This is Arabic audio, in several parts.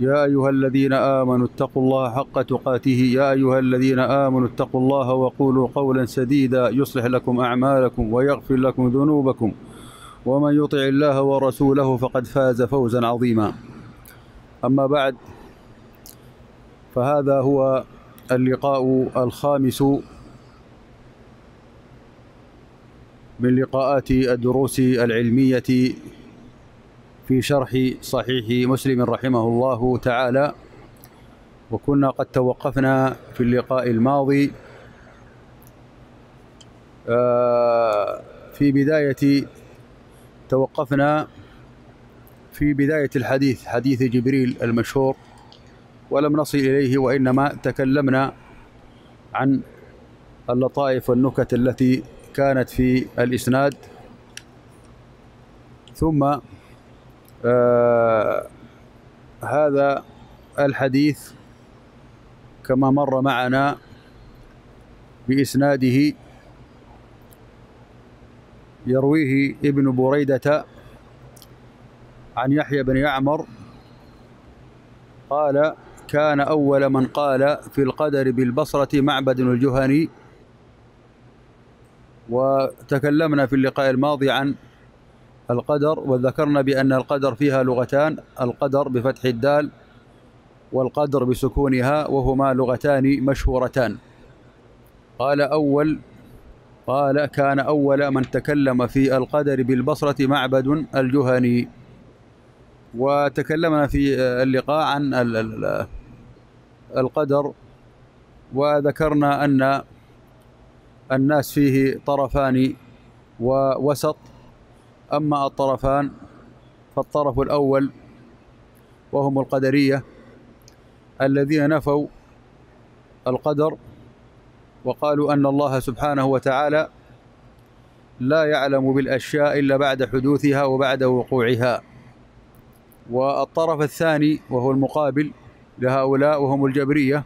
يا أيها الذين آمنوا اتقوا الله حق تقاته يا أيها الذين آمنوا اتقوا الله وقولوا قولا سديدا يصلح لكم أعمالكم ويغفر لكم ذنوبكم ومن يطع الله ورسوله فقد فاز فوزا عظيما أما بعد فهذا هو اللقاء الخامس من لقاءات الدروس العلمية في شرح صحيح مسلم رحمه الله تعالى وكنا قد توقفنا في اللقاء الماضي آه، في بداية توقفنا في بداية الحديث حديث جبريل المشهور ولم نصل إليه وإنما تكلمنا عن اللطائف والنكت التي كانت في الإسناد ثم آه هذا الحديث كما مر معنا بإسناده يرويه ابن بريدة عن يحيى بن يعمر قال كان أول من قال في القدر بالبصرة معبد الجهني وتكلمنا في اللقاء الماضي عن القدر وذكرنا بأن القدر فيها لغتان القدر بفتح الدال والقدر بسكونها وهما لغتان مشهورتان قال أول قال كان أول من تكلم في القدر بالبصرة معبد الجهني وتكلمنا في اللقاء عن القدر وذكرنا أن الناس فيه طرفان ووسط أما الطرفان فالطرف الأول وهم القدرية الذين نفوا القدر وقالوا أن الله سبحانه وتعالى لا يعلم بالأشياء إلا بعد حدوثها وبعد وقوعها والطرف الثاني وهو المقابل لهؤلاء وهم الجبرية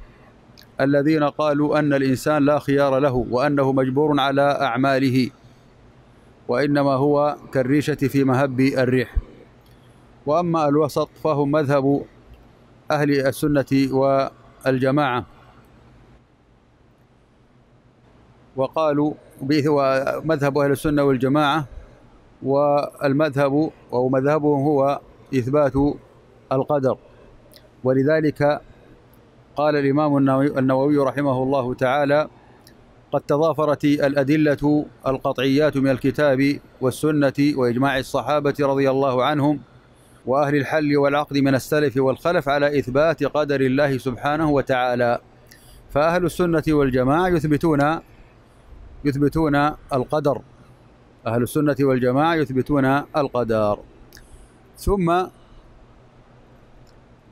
الذين قالوا أن الإنسان لا خيار له وأنه مجبور على أعماله وإنما هو كالريشة في مهب الريح وأما الوسط فهو مذهب أهل السنة والجماعة وقالوا به مذهب أهل السنة والجماعة والمذهب أو مذهبهم هو إثبات القدر ولذلك قال الإمام النووي رحمه الله تعالى قد تضافرت الأدلة القطعيات من الكتاب والسنة وإجماع الصحابة رضي الله عنهم وأهل الحل والعقد من السلف والخلف على إثبات قدر الله سبحانه وتعالى فأهل السنة والجماعة يثبتون يثبتون القدر أهل السنة والجماعة يثبتون القدر ثم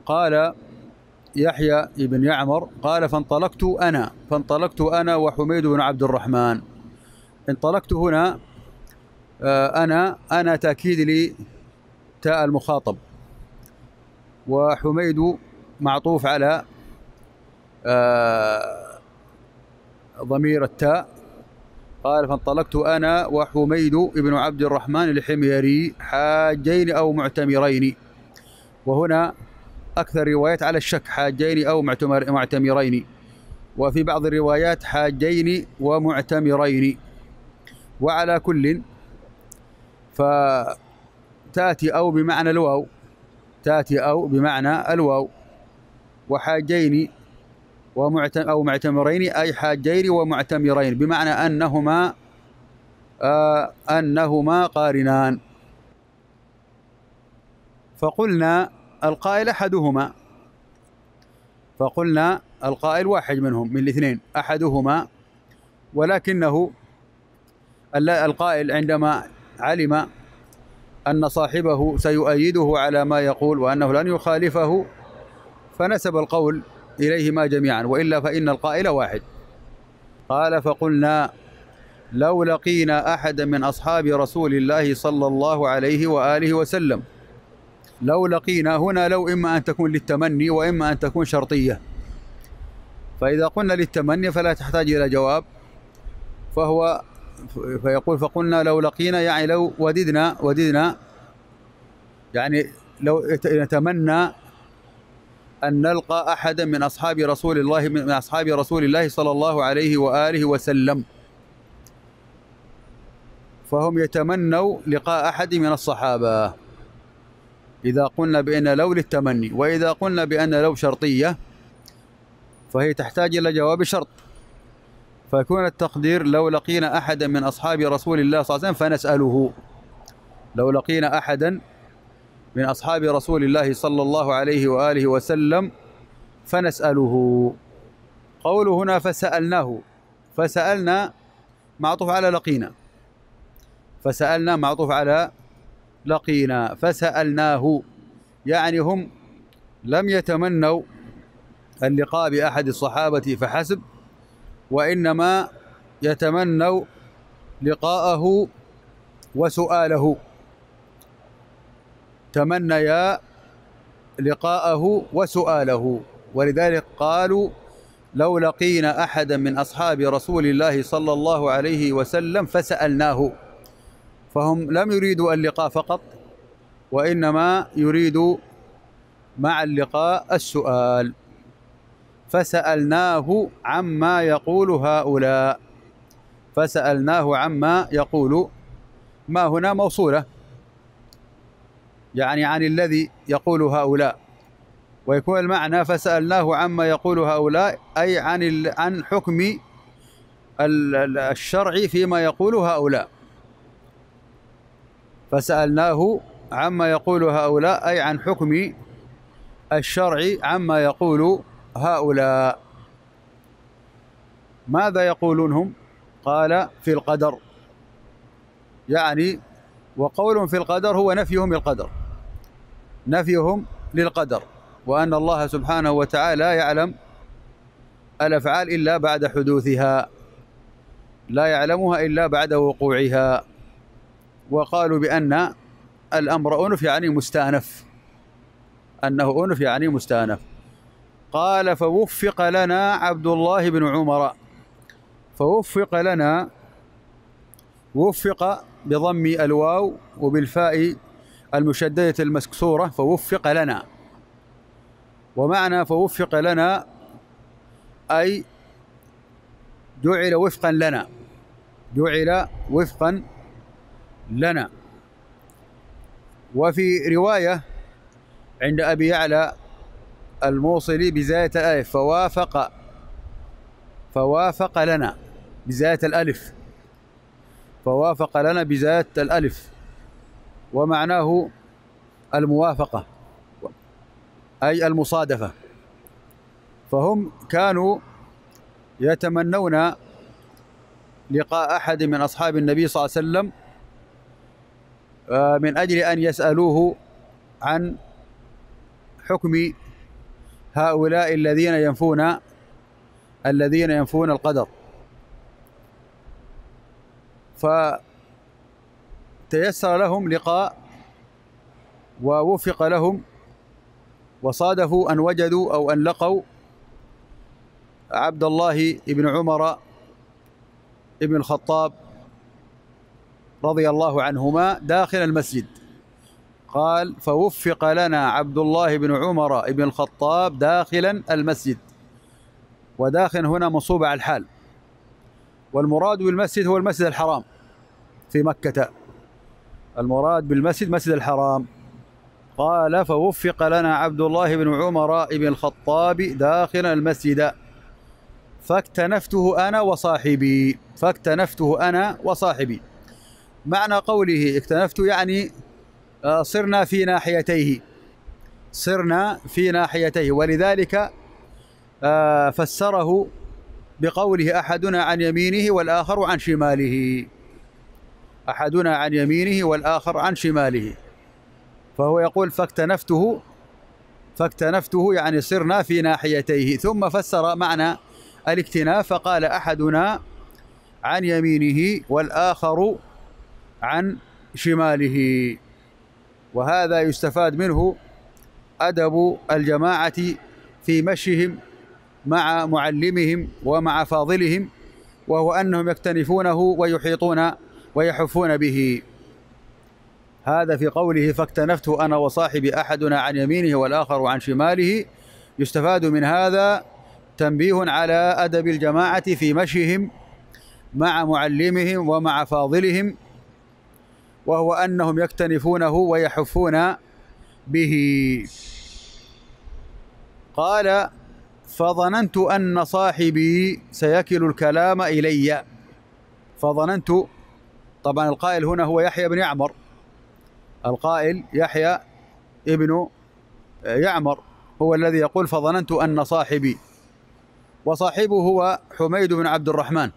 قال يحيى بن يعمر قال فانطلقت أنا فانطلقت أنا وحميد بن عبد الرحمن انطلقت هنا آه، أنا أنا تأكيد لي تاء المخاطب وحميد معطوف على آه، ضمير التاء قال فانطلقت أنا وحميد بن عبد الرحمن الحميري حاجين أو معتمرين وهنا أكثر الروايات على الشك حاجين أو معتمرين وفي بعض الروايات حاجين ومعتمرين وعلى كل فتأتي أو بمعنى الواو تأتي أو بمعنى الواو وحاجين ومعتم أو معتمرين أي حاجين ومعتمرين بمعنى أنهما آه أنهما قارنان فقلنا القائل أحدهما فقلنا القائل واحد منهم من الاثنين أحدهما ولكنه القائل عندما علم أن صاحبه سيؤيده على ما يقول وأنه لن يخالفه فنسب القول إليهما جميعا وإلا فإن القائل واحد قال فقلنا لو لقينا أحدا من أصحاب رسول الله صلى الله عليه وآله وسلم لو لقينا هنا لو إما أن تكون للتمني وإما أن تكون شرطية فإذا قلنا للتمني فلا تحتاج إلى جواب فهو فيقول فقلنا لو لقينا يعني لو وددنا وددنا يعني لو نتمنى أن نلقى أحدا من أصحاب رسول الله من أصحاب رسول الله صلى الله عليه وآله وسلم فهم يتمنوا لقاء أحد من الصحابة إذا قلنا بأن لو للتمني وإذا قلنا بأن لو شرطية فهي تحتاج إلى جواب شرط فيكون التقدير لو لقينا أحدا من أصحاب رسول الله صلى الله عليه وسلم فنسأله لو لقينا أحدا من أصحاب رسول الله صلى الله عليه وآله وسلم فنسأله قوله هنا فسألناه فسألنا معطوف على لقينا فسألنا معطوف على لقينا فسألناه يعني هم لم يتمنوا اللقاء بأحد الصحابة فحسب وإنما يتمنوا لقاءه وسؤاله تمنيا لقاءه وسؤاله ولذلك قالوا لو لقينا أحدا من أصحاب رسول الله صلى الله عليه وسلم فسألناه فهم لم يريدوا اللقاء فقط وإنما يريدوا مع اللقاء السؤال فسألناه عما يقول هؤلاء فسألناه عما يقول ما هنا موصولة يعني عن الذي يقول هؤلاء ويكون المعنى فسألناه عما يقول هؤلاء أي عن عن حكم الشرع فيما يقول هؤلاء فسألناه عما يقول هؤلاء أي عن حكم الشرع عما يقول هؤلاء ماذا يقولون هم قال في القدر يعني وقول في القدر هو نفيهم القدر نفيهم للقدر وأن الله سبحانه وتعالى يعلم الأفعال إلا بعد حدوثها لا يعلمها إلا بعد وقوعها وقالوا بأن الأمر أنف يعني مستأنف أنه أنف يعني مستأنف قال فوفق لنا عبد الله بن عمر فوفق لنا وفق بضم الواو وبالفاء المشددة المكسورة فوفق لنا ومعنى فوفق لنا أي جعل وفقا لنا جعل وفقا لنا وفي رواية عند أبي يعلى الموصلي بزاية الألف فوافق فوافق لنا بزاية الألف فوافق لنا بزاية الألف ومعناه الموافقة أي المصادفة فهم كانوا يتمنون لقاء أحد من أصحاب النبي صلى الله عليه وسلم من أجل أن يسألوه عن حكم هؤلاء الذين ينفون الذين ينفون القدر فتيسر لهم لقاء ووفق لهم وصادفوا أن وجدوا أو أن لقوا عبد الله بن عمر بن الخطاب رضي الله عنهما داخل المسجد قال فوفق لنا عبد الله بن عمر بن الخطاب داخلا المسجد وداخل هنا مصوب على الحال والمراد بالمسجد هو المسجد الحرام في مكة المراد بالمسجد مسجد الحرام قال فوفق لنا عبد الله بن عمر بن الخطاب داخل المسجد فاكتنفته أنا وصاحبي فاكتنفته أنا وصاحبي معنى قوله اكتنفت يعني آه، صرنا في ناحيتيه صرنا في ناحيتيه ولذلك آه، فسره بقوله احدنا عن يمينه والاخر عن شماله احدنا عن يمينه والاخر عن شماله فهو يقول فاكتنفته فاكتنفته يعني صرنا في ناحيتيه ثم فسر معنى الاكتناف فقال احدنا عن يمينه والاخر عن شماله وهذا يستفاد منه أدب الجماعة في مشيهم مع معلمهم ومع فاضلهم وهو أنهم يكتنفونه ويحيطون ويحفون به هذا في قوله فاكتنفته أنا وصاحبي أحدنا عن يمينه والآخر عن شماله يستفاد من هذا تنبيه على أدب الجماعة في مشيهم مع معلمهم ومع فاضلهم وهو أنهم يكتنفونه ويحفون به قال فظننت أن صاحبي سيكل الكلام إلي فظننت طبعا القائل هنا هو يحيى بن يعمر القائل يحيى ابن يعمر هو الذي يقول فظننت أن صاحبي وصاحبه هو حميد بن عبد الرحمن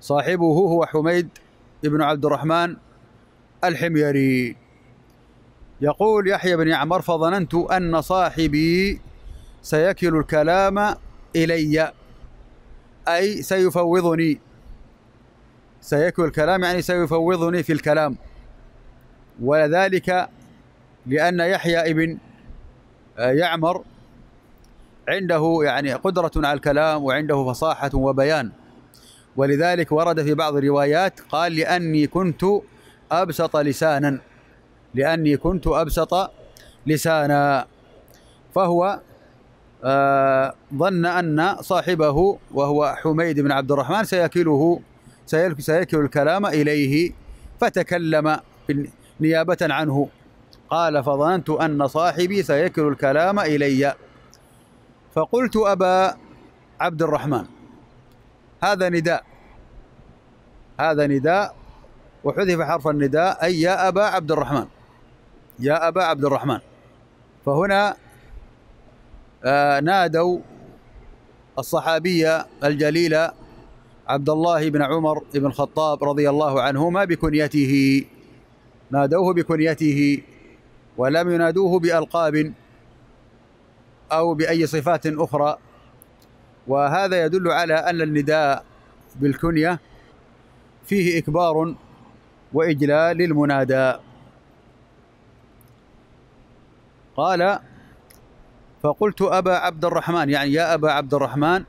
صاحبه هو حميد بن عبد الرحمن الحميري يقول يحيى بن يعمر فظننت أن صاحبي سيكل الكلام إلي أي سيفوضني سيكل الكلام يعني سيفوضني في الكلام ولذلك لأن يحيى ابن يعمر عنده يعني قدرة على الكلام وعنده فصاحة وبيان ولذلك ورد في بعض الروايات قال لأني كنت أبسط لسانا لأني كنت أبسط لسانا فهو آه ظن أن صاحبه وهو حميد بن عبد الرحمن سيكله سيكل الكلام إليه فتكلم نيابة عنه قال فظننت أن صاحبي سيكل الكلام إلي فقلت أبا عبد الرحمن هذا نداء هذا نداء وحذف حرف النداء أي يا أبا عبد الرحمن يا أبا عبد الرحمن فهنا آه نادوا الصحابية الجليلة عبد الله بن عمر بن الخطاب رضي الله عنهما بكنيته نادوه بكنيته ولم ينادوه بألقاب أو بأي صفات أخرى وهذا يدل على أن النداء بالكنية فيه إكبار وإجلال المنادى قال فقلت أبا عبد الرحمن يعني يا أبا عبد الرحمن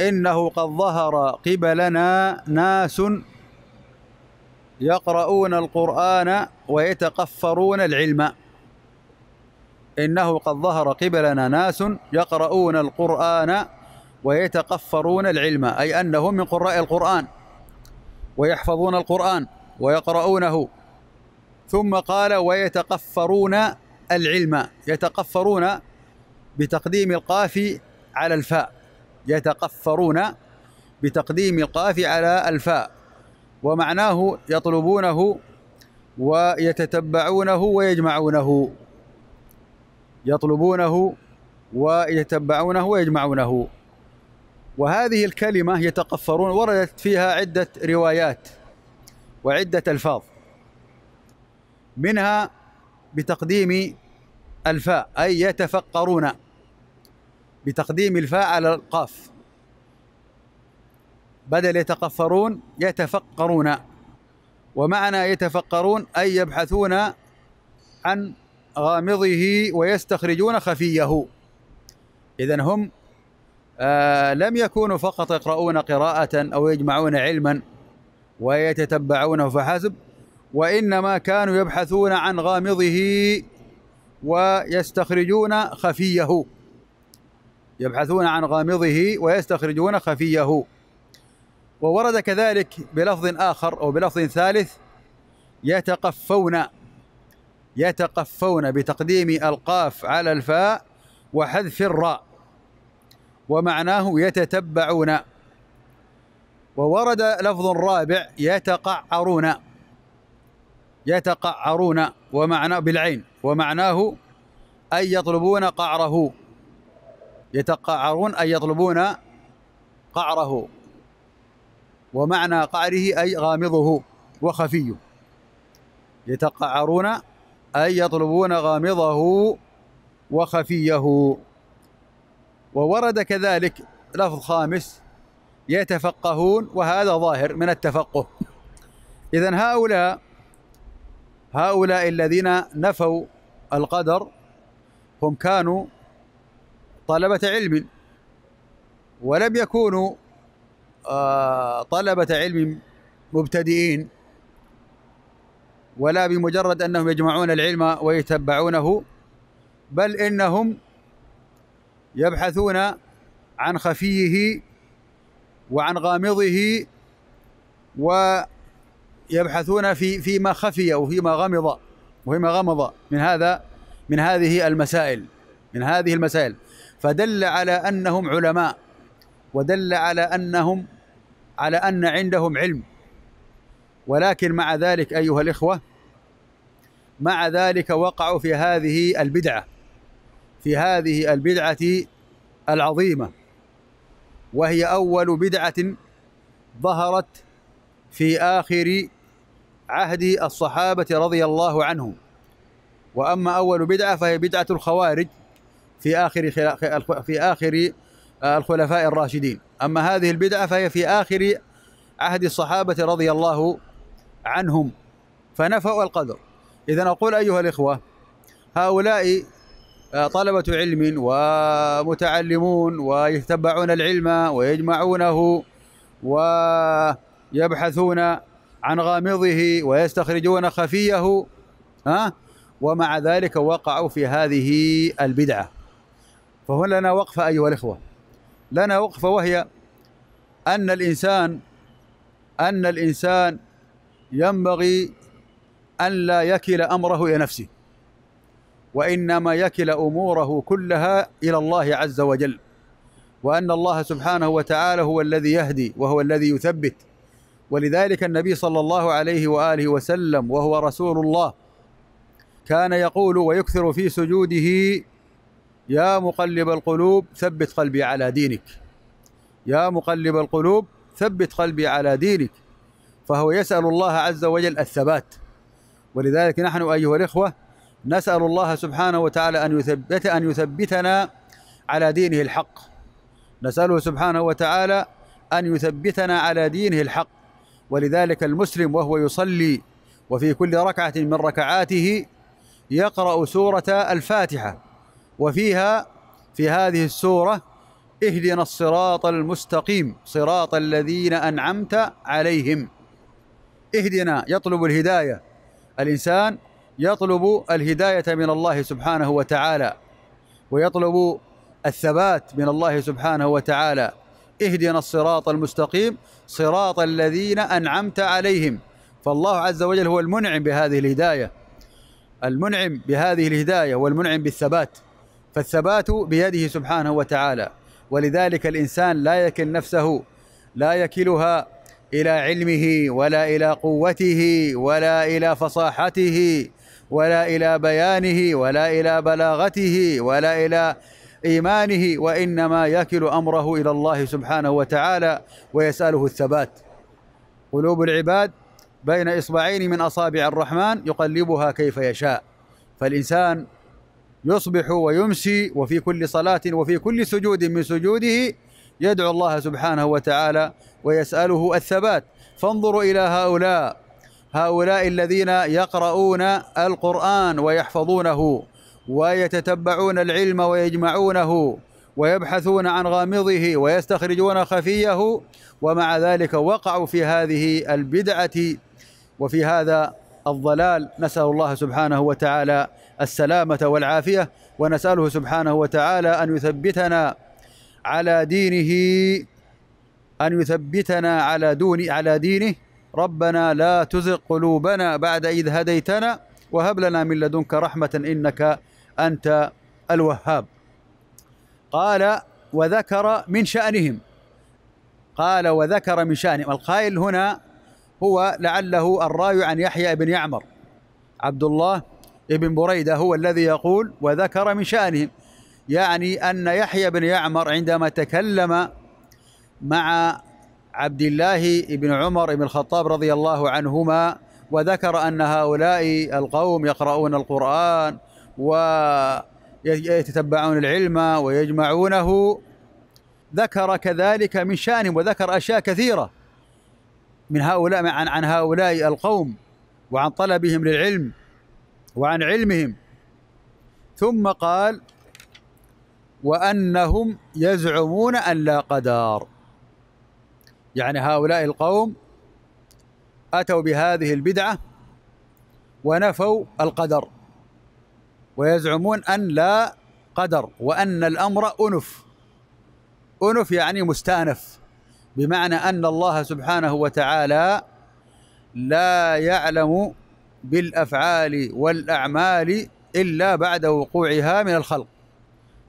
إنه قد ظهر قبلنا ناس يقرؤون القرآن ويتقفرون العلم إنه قد ظهر قبلنا ناس يقرؤون القرآن ويتقفرون العلم أي أنهم من قراء القرآن ويحفظون القرآن ويقرؤونه ثم قال ويتقفرون العلم يتقفرون بتقديم القاف على الفاء يتقفرون بتقديم القاف على الفاء ومعناه يطلبونه ويتتبعونه ويجمعونه يطلبونه ويتبعونه ويجمعونه وهذه الكلمة يتقفرون وردت فيها عدة روايات وعدة ألفاظ منها بتقديم الفاء أي يتفقرون بتقديم الفاء على القاف بدل يتقفرون يتفقرون ومعنى يتفقرون أي يبحثون عن غامضه ويستخرجون خفيه إذا هم آه، لم يكونوا فقط يقرؤون قراءة أو يجمعون علما ويتتبعونه فحسب وإنما كانوا يبحثون عن غامضه ويستخرجون خفيه يبحثون عن غامضه ويستخرجون خفيه وورد كذلك بلفظ آخر أو بلفظ ثالث يتقفون يتقفون بتقديم القاف على الفاء وحذف الراء ومعناه يتتبعون وورد لفظ رابع يتقعرون يتقعرون ومعنى بالعين ومعناه أن يطلبون قعره يتقعرون أن يطلبون قعره ومعنى قعره أي غامضه وخفي يتقعرون أي يطلبون غامضه وخفيه وورد كذلك لفظ خامس يتفقهون وهذا ظاهر من التفقه إذا هؤلاء هؤلاء الذين نفوا القدر هم كانوا طلبة علم ولم يكونوا آه، طلبة علم مبتدئين ولا بمجرد أنهم يجمعون العلم ويتبعونه بل إنهم يبحثون عن خفيه وعن غامضه ويبحثون في فيما خفي وفيما غمض وفيما غمض من هذا من هذه المسائل من هذه المسائل فدل على انهم علماء ودل على انهم على ان عندهم علم ولكن مع ذلك ايها الاخوه مع ذلك وقعوا في هذه البدعه في هذه البدعة العظيمة وهي أول بدعة ظهرت في آخر عهد الصحابة رضي الله عنهم وأما أول بدعة فهي بدعة الخوارج في آخر في آخر الخلفاء الراشدين أما هذه البدعة فهي في آخر عهد الصحابة رضي الله عنهم فنفوا القدر إذا أقول أيها الإخوة هؤلاء طلبة علم ومتعلمون ويتبعون العلم ويجمعونه ويبحثون عن غامضه ويستخرجون خفيه ها ومع ذلك وقعوا في هذه البدعة فهنا لنا وقفة أيها الإخوة لنا وقفة وهي أن الإنسان أن الإنسان ينبغي أن لا يكل أمره إلى نفسه وإنما يكل أموره كلها إلى الله عز وجل وأن الله سبحانه وتعالى هو الذي يهدي وهو الذي يثبت ولذلك النبي صلى الله عليه وآله وسلم وهو رسول الله كان يقول ويكثر في سجوده يا مقلب القلوب ثبت قلبي على دينك يا مقلب القلوب ثبت قلبي على دينك فهو يسأل الله عز وجل الثبات ولذلك نحن أيها الإخوة نسأل الله سبحانه وتعالى أن يثبت أن يثبتنا على دينه الحق نسأله سبحانه وتعالى أن يثبتنا على دينه الحق ولذلك المسلم وهو يصلي وفي كل ركعة من ركعاته يقرأ سورة الفاتحة وفيها في هذه السورة اهدنا الصراط المستقيم صراط الذين أنعمت عليهم اهدنا يطلب الهداية الإنسان يطلب الهداية من الله سبحانه وتعالى ويطلب الثبات من الله سبحانه وتعالى اهدنا الصراط المستقيم صراط الذين أنعمت عليهم فالله عز وجل هو المنعم بهذه الهداية المنعم بهذه الهداية والمنعم بالثبات فالثبات بيده سبحانه وتعالى ولذلك الإنسان لا يكل نفسه لا يكلها إلى علمه ولا إلى قوته ولا إلى فصاحته ولا الى بيانه ولا الى بلاغته ولا الى ايمانه وانما يكل امره الى الله سبحانه وتعالى ويساله الثبات قلوب العباد بين اصبعين من اصابع الرحمن يقلبها كيف يشاء فالانسان يصبح ويمسي وفي كل صلاه وفي كل سجود من سجوده يدعو الله سبحانه وتعالى ويساله الثبات فانظروا الى هؤلاء هؤلاء الذين يقرؤون القرآن ويحفظونه ويتتبعون العلم ويجمعونه ويبحثون عن غامضه ويستخرجون خفيه ومع ذلك وقعوا في هذه البدعة وفي هذا الضلال نسأل الله سبحانه وتعالى السلامة والعافية ونسأله سبحانه وتعالى أن يثبتنا على دينه أن يثبتنا على دون على دينه ربنا لا تزغ قلوبنا بعد إذ هديتنا وهب لنا من لدنك رحمة إنك أنت الوهاب قال وذكر من شأنهم قال وذكر من شأنهم القائل هنا هو لعله الراي عن يحيى بن يعمر عبد الله بن بريدة هو الذي يقول وذكر من شأنهم يعني أن يحيى بن يعمر عندما تكلم مع عبد الله بن عمر بن الخطاب رضي الله عنهما وذكر أن هؤلاء القوم يقرؤون القرآن ويتتبعون العلم ويجمعونه ذكر كذلك من شانهم وذكر أشياء كثيرة من هؤلاء عن عن هؤلاء القوم وعن طلبهم للعلم وعن علمهم ثم قال وأنهم يزعمون أن لا قدار يعني هؤلاء القوم أتوا بهذه البدعة ونفوا القدر ويزعمون أن لا قدر وأن الأمر أنف أنف يعني مستأنف بمعنى أن الله سبحانه وتعالى لا يعلم بالأفعال والأعمال إلا بعد وقوعها من الخلق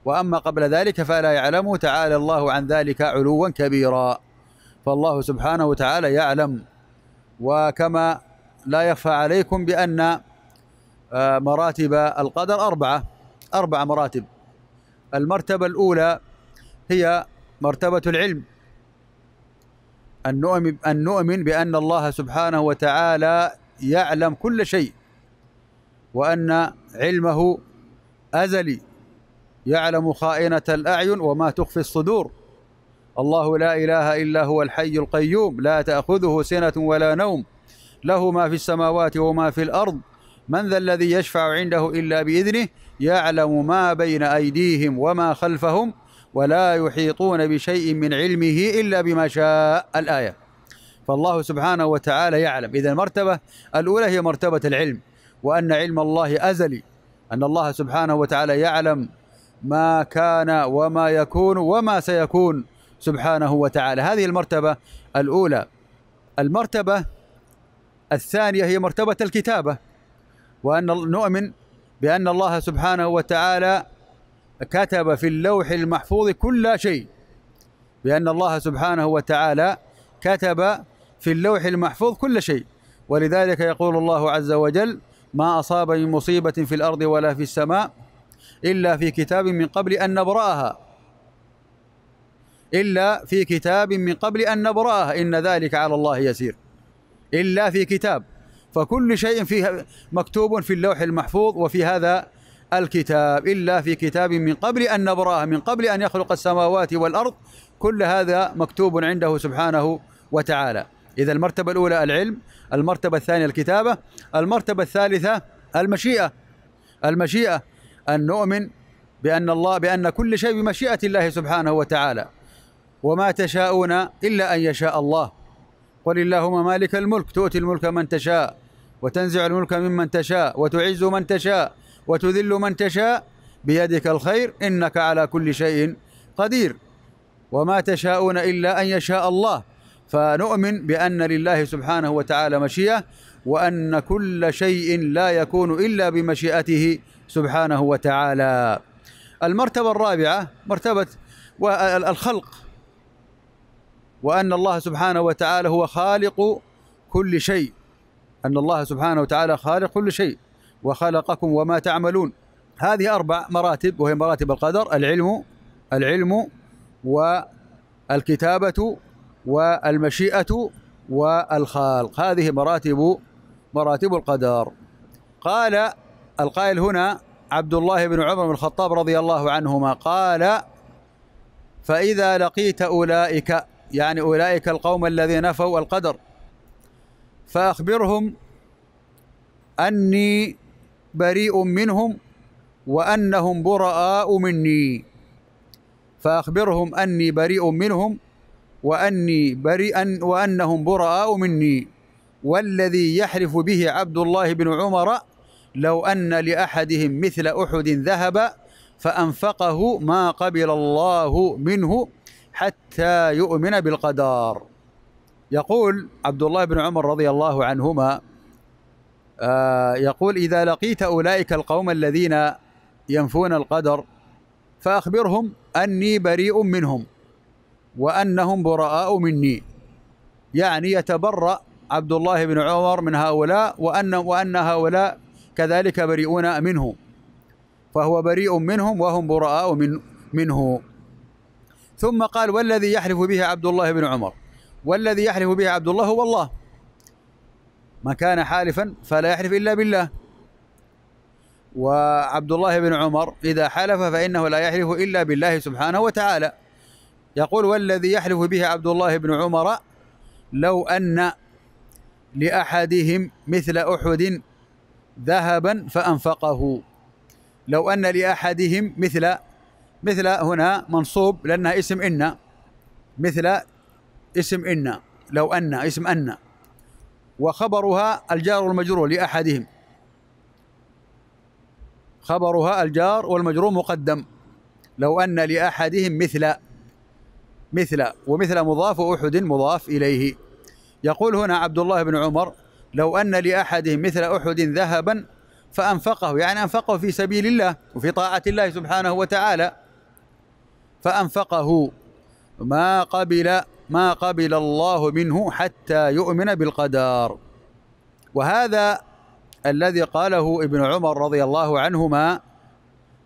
وأما قبل ذلك فلا يعلم تعالى الله عن ذلك علوا كبيرا فالله سبحانه وتعالى يعلم وكما لا يخفى عليكم بأن آه، مراتب القدر أربعة أربع مراتب المرتبة الأولى هي مرتبة العلم أن نؤمن, أن نؤمن بأن الله سبحانه وتعالى يعلم كل شيء وأن علمه أزلي يعلم خائنة الأعين وما تخفي الصدور الله لا إله إلا هو الحي القيوم لا تأخذه سنة ولا نوم له ما في السماوات وما في الأرض من ذا الذي يشفع عنده إلا بإذنه يعلم ما بين أيديهم وما خلفهم ولا يحيطون بشيء من علمه إلا بما شاء الآية فالله سبحانه وتعالى يعلم إذا المرتبة الأولى هي مرتبة العلم وأن علم الله أزلي أن الله سبحانه وتعالى يعلم ما كان وما يكون وما سيكون سبحانه وتعالى هذه المرتبة الأولى المرتبة الثانية هي مرتبة الكتابة وأن نؤمن بأن الله سبحانه وتعالى كتب في اللوح المحفوظ كل شيء بأن الله سبحانه وتعالى كتب في اللوح المحفوظ كل شيء ولذلك يقول الله عز وجل ما أصاب من مصيبة في الأرض ولا في السماء إلا في كتاب من قبل أن نبرأها إلا في كتاب من قبل أن نبرأه إن ذلك على الله يسير إلا في كتاب فكل شيء فيه مكتوب في اللوح المحفوظ وفي هذا الكتاب إلا في كتاب من قبل أن نبرأه من قبل أن يخلق السماوات والأرض كل هذا مكتوب عنده سبحانه وتعالى إذا المرتبة الأولى العلم المرتبة الثانية الكتابة المرتبة الثالثة المشيئة المشيئة أن نؤمن بأن الله بأن كل شيء بمشيئة الله سبحانه وتعالى وما تشاءون إلا أن يشاء الله قل اللهم مالك الملك تؤتي الملك من تشاء وتنزع الملك ممن تشاء وتعز من تشاء وتذل من تشاء بيدك الخير إنك على كل شيء قدير وما تشاءون إلا أن يشاء الله فنؤمن بأن لله سبحانه وتعالى مشيئة وأن كل شيء لا يكون إلا بمشيئته سبحانه وتعالى المرتبة الرابعة مرتبة الخلق وأن الله سبحانه وتعالى هو خالق كل شيء أن الله سبحانه وتعالى خالق كل شيء وخلقكم وما تعملون هذه أربع مراتب وهي مراتب القدر العلم العلم والكتابة والمشيئة والخلق هذه مراتب مراتب القدر قال القائل هنا عبد الله بن عمر بن الخطاب رضي الله عنهما قال فإذا لقيت أولئك يعني أولئك القوم الذين نفوا القدر فأخبرهم أني بريء منهم وأنهم براء مني فأخبرهم أني بريء منهم وأني بريء وأنهم براء مني والذي يحلف به عبد الله بن عمر لو أن لأحدهم مثل أحد ذهب فأنفقه ما قبل الله منه حتى يؤمن بالقدر يقول عبد الله بن عمر رضي الله عنهما آه، يقول إذا لقيت أولئك القوم الذين ينفون القدر فأخبرهم أني بريء منهم وأنهم براء مني يعني يتبرأ عبد الله بن عمر من هؤلاء وأن وأن هؤلاء كذلك بريئون منه فهو بريء منهم وهم براء من منه ثم قال والذي يحلف به عبد الله بن عمر والذي يحلف به عبد الله هو الله من كان حالفا فلا يحلف إلا بالله وعبد الله بن عمر إذا حلف فإنه لا يحلف إلا بالله سبحانه وتعالى يقول والذي يحلف به عبد الله بن عمر لو أن لأحدهم مثل أحد ذهبا فأنفقه لو أن لأحدهم مثل مثل هنا منصوب لأنها اسم إن مثل اسم إن لو أن اسم أن وخبرها الجار والمجرور لأحدهم خبرها الجار والمجرور مقدم لو أن لأحدهم مثل مثل ومثل مضاف أحد مضاف إليه يقول هنا عبد الله بن عمر لو أن لأحدهم مثل أحد ذهبا فأنفقه يعني أنفقه في سبيل الله وفي طاعة الله سبحانه وتعالى فأنفقه ما قبل ما قبل الله منه حتى يؤمن بالقدر وهذا الذي قاله ابن عمر رضي الله عنهما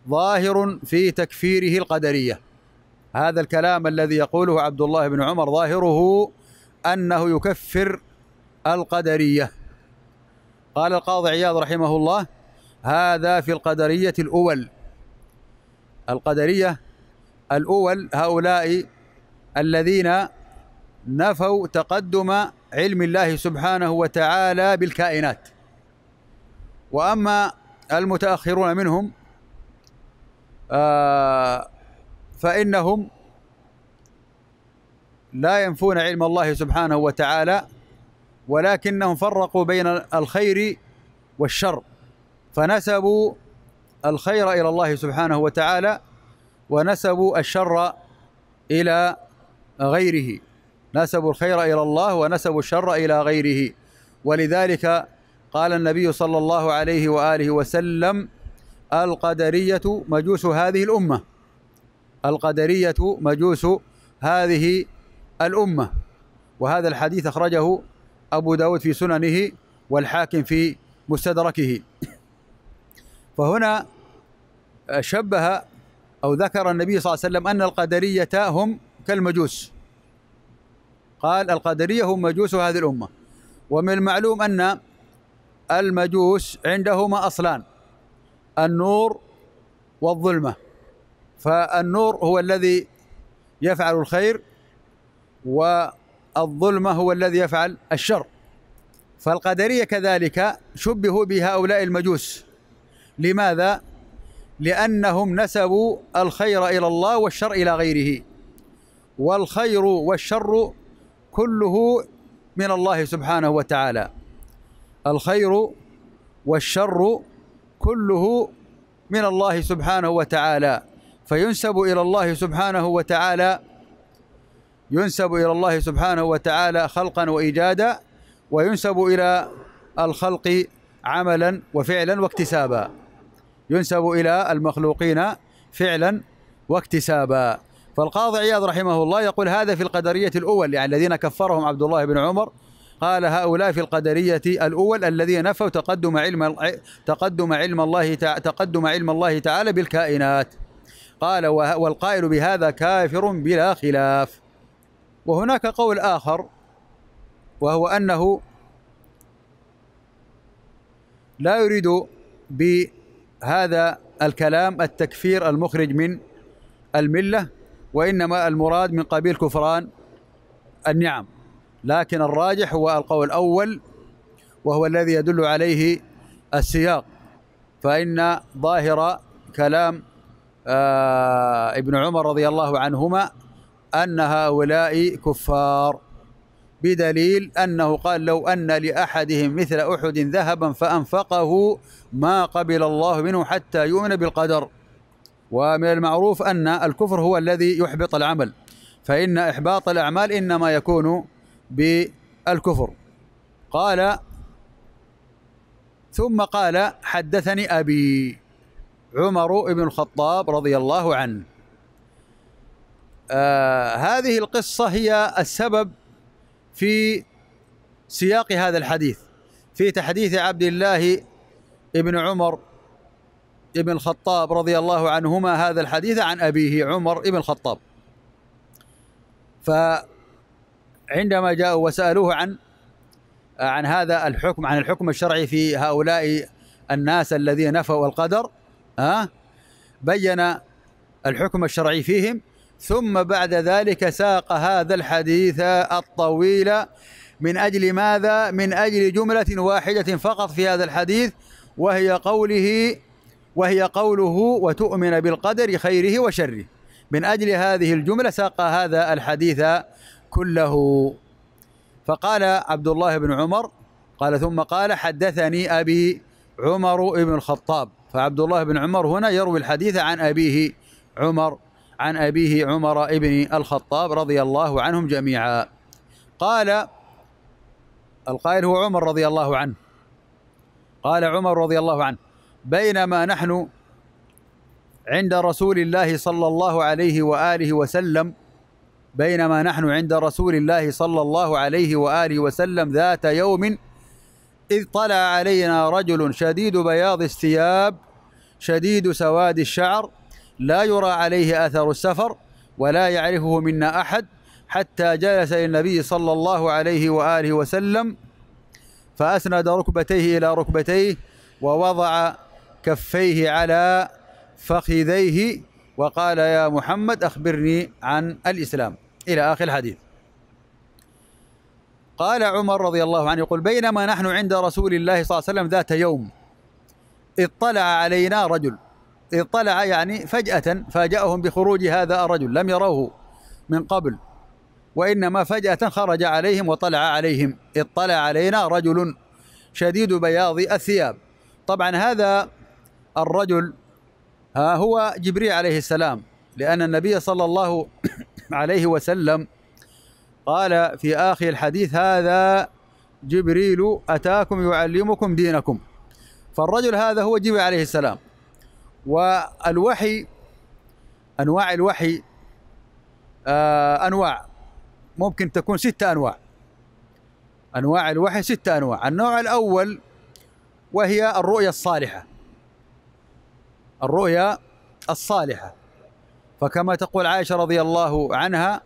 ظاهر في تكفيره القدريه هذا الكلام الذي يقوله عبد الله بن عمر ظاهره انه يكفر القدريه قال القاضي عياض رحمه الله هذا في القدريه الاول القدريه الأول هؤلاء الذين نفوا تقدم علم الله سبحانه وتعالى بالكائنات وأما المتأخرون منهم آه، فإنهم لا ينفون علم الله سبحانه وتعالى ولكنهم فرقوا بين الخير والشر فنسبوا الخير إلى الله سبحانه وتعالى ونسبوا الشر إلى غيره نسبوا الخير إلى الله ونسبوا الشر إلى غيره ولذلك قال النبي صلى الله عليه وآله وسلم القدرية مجوس هذه الأمة القدرية مجوس هذه الأمة وهذا الحديث أخرجه أبو داود في سننه والحاكم في مستدركه فهنا شبه أو ذكر النبي صلى الله عليه وسلم أن القدرية هم كالمجوس قال القدرية هم مجوس هذه الأمة ومن المعلوم أن المجوس عندهما أصلان النور والظلمة فالنور هو الذي يفعل الخير والظلمة هو الذي يفعل الشر فالقدرية كذلك شبهوا بهؤلاء المجوس لماذا؟ لأنهم نسبوا الخير إلى الله والشر إلى غيره والخير والشر كله من الله سبحانه وتعالى الخير والشر كله من الله سبحانه وتعالى فينسب إلى الله سبحانه وتعالى ينسب إلى الله سبحانه وتعالى خلقا وإيجادا وينسب إلى الخلق عملا وفعلا واكتسابا ينسب إلى المخلوقين فعلا واكتسابا فالقاضي عياض رحمه الله يقول هذا في القدرية الأول يعني الذين كفرهم عبد الله بن عمر قال هؤلاء في القدرية الأول الذين نفوا تقدم علم تقدم علم الله تقدم علم الله تعالى بالكائنات قال والقائل بهذا كافر بلا خلاف وهناك قول آخر وهو أنه لا يريد ب هذا الكلام التكفير المخرج من الملة وإنما المراد من قبيل كفران النعم لكن الراجح هو القول الأول وهو الذي يدل عليه السياق فإن ظاهر كلام آه ابن عمر رضي الله عنهما أن هؤلاء كفار بدليل أنه قال لو أن لأحدهم مثل أحد ذهبا فأنفقه ما قبل الله منه حتى يؤمن بالقدر ومن المعروف أن الكفر هو الذي يحبط العمل فإن إحباط الأعمال إنما يكون بالكفر قال ثم قال حدثني أبي عمر بن الخطاب رضي الله عنه آه هذه القصة هي السبب في سياق هذا الحديث في تحديث عبد الله ابن عمر ابن الخطاب رضي الله عنهما هذا الحديث عن أبيه عمر ابن الخطاب فعندما جاءوا وسألوه عن عن هذا الحكم عن الحكم الشرعي في هؤلاء الناس الذين نفوا القدر ها آه، بين الحكم الشرعي فيهم ثم بعد ذلك ساق هذا الحديث الطويل من أجل ماذا؟ من أجل جملة واحدة فقط في هذا الحديث وهي قوله وهي قوله وتؤمن بالقدر خيره وشره من أجل هذه الجملة ساق هذا الحديث كله فقال عبد الله بن عمر قال ثم قال حدثني أبي عمر بن الخطاب فعبد الله بن عمر هنا يروي الحديث عن أبيه عمر عن أبيه عمر ابن الخطاب رضي الله عنهم جميعا قال القائل هو عمر رضي الله عنه قال عمر رضي الله عنه بينما نحن عند رسول الله صلى الله عليه واله وسلم بينما نحن عند رسول الله صلى الله عليه واله وسلم ذات يوم اذ طلع علينا رجل شديد بياض الثياب شديد سواد الشعر لا يرى عليه أثر السفر ولا يعرفه منا أحد حتى جلس للنبي صلى الله عليه وآله وسلم فأسند ركبتيه إلى ركبتيه ووضع كفيه على فخذيه وقال يا محمد أخبرني عن الإسلام إلى آخر الحديث قال عمر رضي الله عنه يقول بينما نحن عند رسول الله صلى الله عليه وسلم ذات يوم اطلع علينا رجل اطلع يعني فجأة فاجأهم بخروج هذا الرجل لم يروه من قبل وإنما فجأة خرج عليهم وطلع عليهم اطلع علينا رجل شديد بياض الثياب طبعا هذا الرجل ها هو جبريل عليه السلام لأن النبي صلى الله عليه وسلم قال في آخر الحديث هذا جبريل أتاكم يعلمكم دينكم فالرجل هذا هو جبريل عليه السلام والوحي انواع الوحي آه، انواع ممكن تكون ستة انواع انواع الوحي ستة انواع النوع الاول وهي الرؤيا الصالحة الرؤيا الصالحة فكما تقول عائشة رضي الله عنها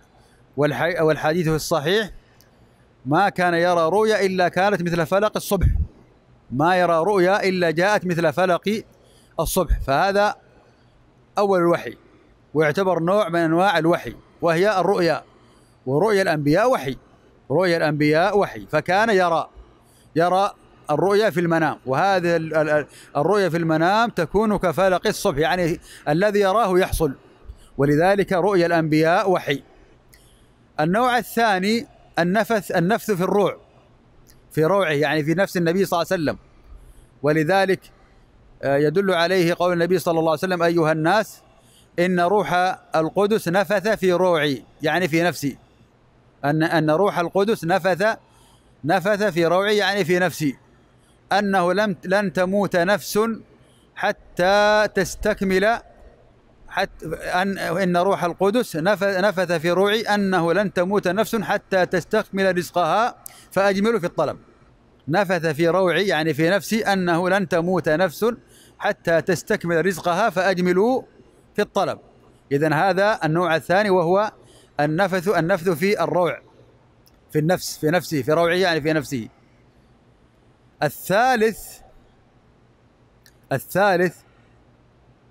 والحديث في الصحيح ما كان يرى رؤيا إلا كانت مثل فلق الصبح ما يرى رؤيا إلا جاءت مثل فلق الصبح فهذا أول الوحي ويعتبر نوع من أنواع الوحي وهي الرؤيا ورؤيا الأنبياء وحي رؤيا الأنبياء وحي فكان يرى يرى الرؤيا في المنام وهذه الرؤيا في المنام تكون كفلق الصبح يعني الذي يراه يحصل ولذلك رؤيا الأنبياء وحي النوع الثاني النفث النفث في الروع في روعه يعني في نفس النبي صلى الله عليه وسلم ولذلك آه، يدل عليه قول النبي صلى الله عليه وسلم أيها الناس إن روح القدس نفث في روعي يعني في نفسي أن أن روح القدس نفث نفث في روعي يعني في نفسي أنه لم لن تموت نفس حتى تستكمل حتى أن إن روح القدس نفث في روعي أنه لن تموت نفس حتى تستكمل رزقها فأجمل في الطلب نفث في روعي يعني في نفسي أنه لن تموت نفس حتى تستكمل رزقها فأجملوا في الطلب إذا هذا النوع الثاني وهو النفث النفث في الروع في النفس في نفسه في روعه يعني في نفسه الثالث الثالث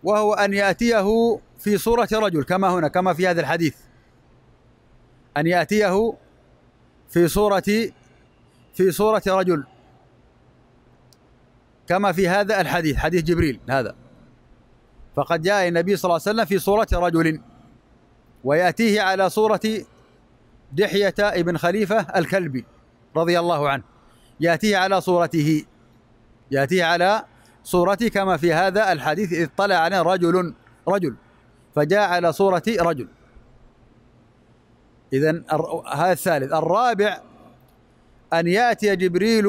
وهو أن يأتيه في صورة رجل كما هنا كما في هذا الحديث أن يأتيه في صورة في صورة رجل كما في هذا الحديث حديث جبريل هذا فقد جاء النبي صلى الله عليه وسلم في صورة رجل ويأتيه على صورة دحية ابن خليفة الكلبي رضي الله عنه يأتيه على صورته يأتيه على صورته كما في هذا الحديث إذ طلع عليه رجل رجل فجاء على صورة رجل إذا هذا الثالث الرابع أن يأتي جبريل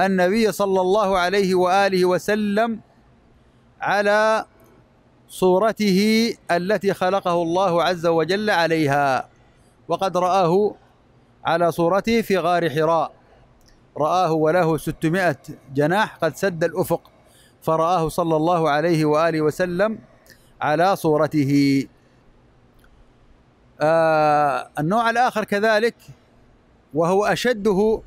النبي صلى الله عليه واله وسلم على صورته التي خلقه الله عز وجل عليها وقد رآه على صورته في غار حراء رآه وله 600 جناح قد سد الأفق فرآه صلى الله عليه وآله وسلم على صورته آه النوع الآخر كذلك وهو أشده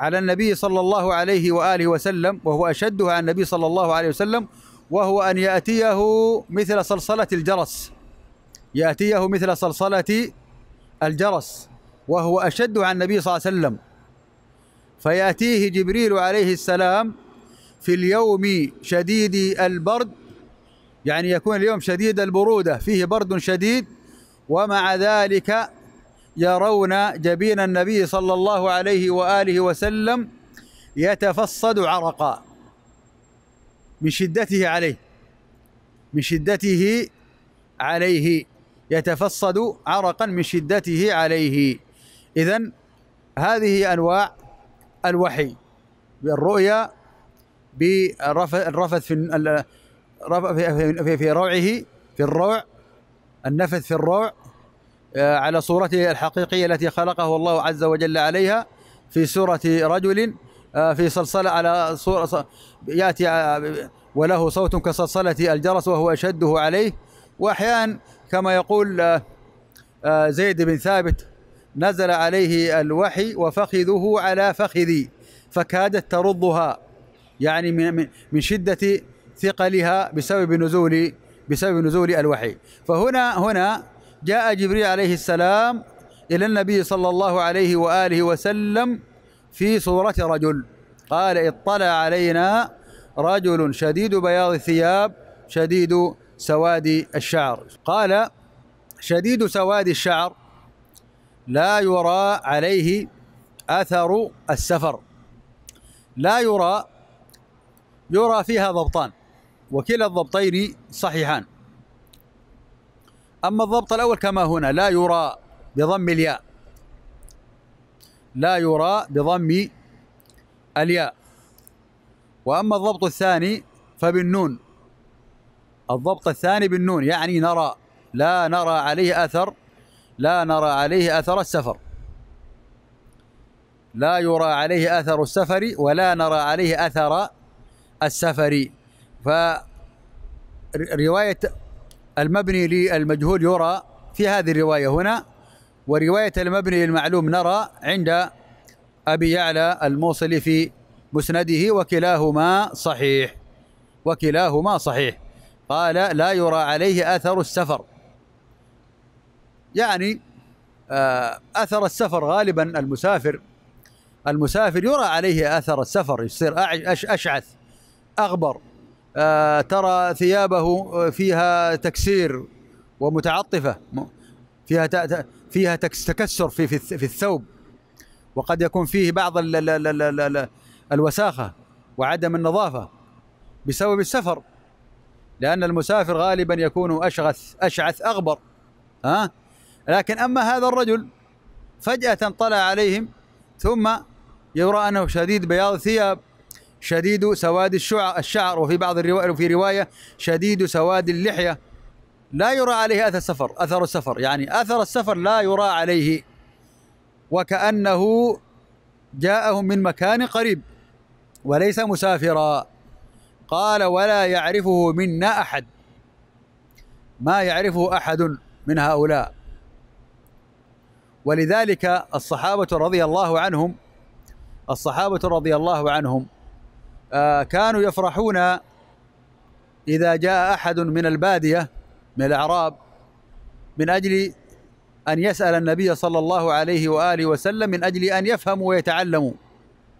على النبي صلى الله عليه وآله وسلم وهو أشدها عن النبي صلى الله عليه وسلم وهو أن يأتيه مثل صلصلة الجرس يأتيه مثل صلصلة الجرس وهو أشد عن النبي صلى الله عليه وسلم فيأتيه جبريل عليه السلام في اليوم شديد البرد يعني يكون اليوم شديد البرودة فيه برد شديد ومع ذلك يرون جبين النبي صلى الله عليه واله وسلم يتفصد عرقا من شدته عليه من شدته عليه يتفصد عرقا من شدته عليه اذا هذه انواع الوحي بالرؤيا بالرفث في في روعه في الروع النفث في الروع آه، على صورته الحقيقية التي خلقه الله عز وجل عليها في سورة رجل آه، في صلصلة على صورة يأتي آه، وله صوت كصلصلة الجرس وهو أشده عليه وأحيانا كما يقول زيد بن ثابت نزل عليه الوحي وفخذه على فخذي فكادت ترضها يعني من من شدة ثقلها بسبب نزول بسبب نزول الوحي فهنا هنا جاء جبريل عليه السلام إلى النبي صلى الله عليه وآله وسلم في صورة رجل قال اطلع علينا رجل شديد بياض الثياب شديد سواد الشعر قال شديد سواد الشعر لا يرى عليه أثر السفر لا يرى يرى فيها ضبطان وكلا الضبطين صحيحان أما الضبط الأول كما هنا لا يرى بضم الياء لا يرى بضم الياء وأما الضبط الثاني فبالنون الضبط الثاني بالنون يعني نرى لا نرى عليه أثر لا نرى عليه أثر السفر لا يرى عليه أثر السفر ولا نرى عليه أثر السفر فرواية المبني للمجهول يرى في هذه الرواية هنا ورواية المبني للمعلوم نرى عند أبي يعلى الموصلي في مسنده وكلاهما صحيح وكلاهما صحيح قال لا يرى عليه أثر السفر يعني آه، أثر السفر غالبا المسافر المسافر يرى عليه أثر السفر يصير أشعث أغبر آه، ترى ثيابه آه، فيها تكسير ومتعطفة فيها فيها تكسر في في الثوب وقد يكون فيه بعض الوساخة وعدم النظافة بسبب السفر لأن المسافر غالبا يكون أشغث أشعث أغبر ها لكن أما هذا الرجل فجأة طلع عليهم ثم يرى أنه شديد بياض الثياب شديد سواد الشعر وفي بعض الرواية وفي رواية شديد سواد اللحية لا يرى عليه أثر السفر أثر السفر يعني أثر السفر لا يرى عليه وكأنه جاءهم من مكان قريب وليس مسافرا قال ولا يعرفه منا أحد ما يعرفه أحد من هؤلاء ولذلك الصحابة رضي الله عنهم الصحابة رضي الله عنهم آه، كانوا يفرحون إذا جاء أحد من البادية من الأعراب من أجل أن يسأل النبي صلى الله عليه وآله وسلم من أجل أن يفهموا ويتعلموا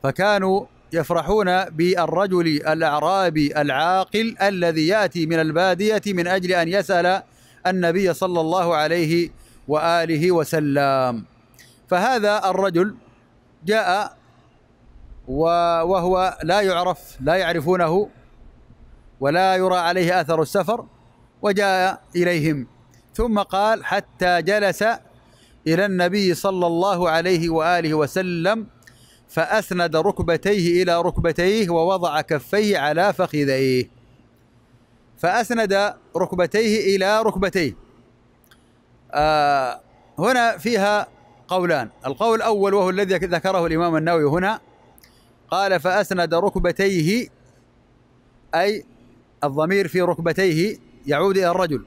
فكانوا يفرحون بالرجل الأعرابي العاقل الذي يأتي من البادية من أجل أن يسأل النبي صلى الله عليه وآله وسلم فهذا الرجل جاء وهو لا يعرف لا يعرفونه ولا يرى عليه اثر السفر وجاء اليهم ثم قال حتى جلس الى النبي صلى الله عليه واله وسلم فاسند ركبتيه الى ركبتيه ووضع كفيه على فخذيه فاسند ركبتيه الى ركبتيه آه هنا فيها قولان القول الاول وهو الذي ذكره الامام النووي هنا قال فأسند ركبتيه أي الضمير في ركبتيه يعود إلى الرجل